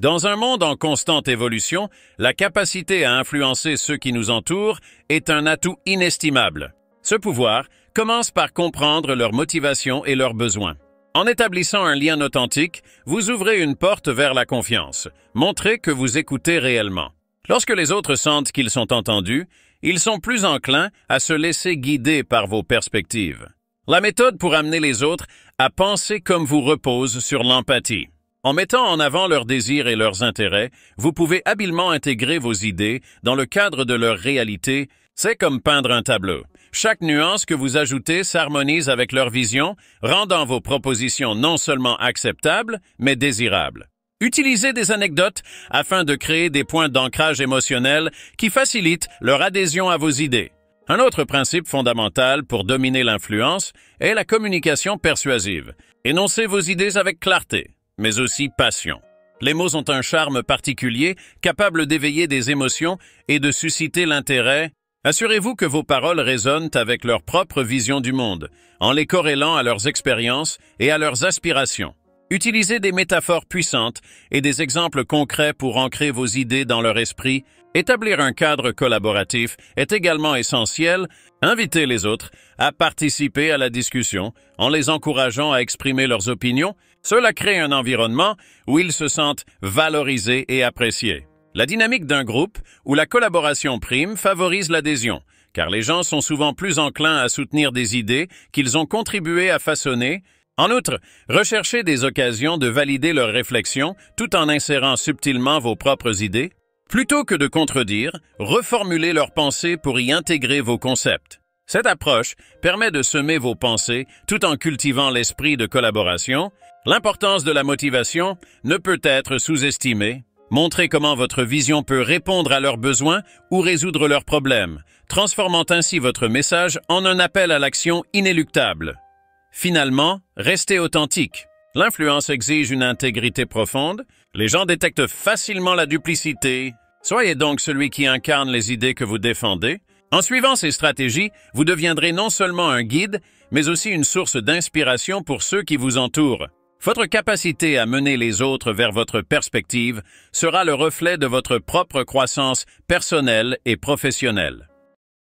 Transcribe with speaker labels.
Speaker 1: Dans un monde en constante évolution, la capacité à influencer ceux qui nous entourent est un atout inestimable. Ce pouvoir commence par comprendre leurs motivations et leurs besoins. En établissant un lien authentique, vous ouvrez une porte vers la confiance. Montrez que vous écoutez réellement. Lorsque les autres sentent qu'ils sont entendus, ils sont plus enclins à se laisser guider par vos perspectives. La méthode pour amener les autres à penser comme vous repose sur l'empathie. En mettant en avant leurs désirs et leurs intérêts, vous pouvez habilement intégrer vos idées dans le cadre de leur réalité. C'est comme peindre un tableau. Chaque nuance que vous ajoutez s'harmonise avec leur vision, rendant vos propositions non seulement acceptables, mais désirables. Utilisez des anecdotes afin de créer des points d'ancrage émotionnels qui facilitent leur adhésion à vos idées. Un autre principe fondamental pour dominer l'influence est la communication persuasive. Énoncez vos idées avec clarté mais aussi passion. Les mots ont un charme particulier, capable d'éveiller des émotions et de susciter l'intérêt. Assurez-vous que vos paroles résonnent avec leur propre vision du monde, en les corrélant à leurs expériences et à leurs aspirations. Utilisez des métaphores puissantes et des exemples concrets pour ancrer vos idées dans leur esprit. Établir un cadre collaboratif est également essentiel. Invitez les autres à participer à la discussion en les encourageant à exprimer leurs opinions cela crée un environnement où ils se sentent valorisés et appréciés. La dynamique d'un groupe où la collaboration prime favorise l'adhésion, car les gens sont souvent plus enclins à soutenir des idées qu'ils ont contribué à façonner. En outre, recherchez des occasions de valider leurs réflexions tout en insérant subtilement vos propres idées. Plutôt que de contredire, reformulez leurs pensées pour y intégrer vos concepts. Cette approche permet de semer vos pensées tout en cultivant l'esprit de collaboration. L'importance de la motivation ne peut être sous-estimée. Montrez comment votre vision peut répondre à leurs besoins ou résoudre leurs problèmes, transformant ainsi votre message en un appel à l'action inéluctable. Finalement, restez authentique. L'influence exige une intégrité profonde. Les gens détectent facilement la duplicité. Soyez donc celui qui incarne les idées que vous défendez en suivant ces stratégies, vous deviendrez non seulement un guide, mais aussi une source d'inspiration pour ceux qui vous entourent. Votre capacité à mener les autres vers votre perspective sera le reflet de votre propre croissance personnelle et professionnelle.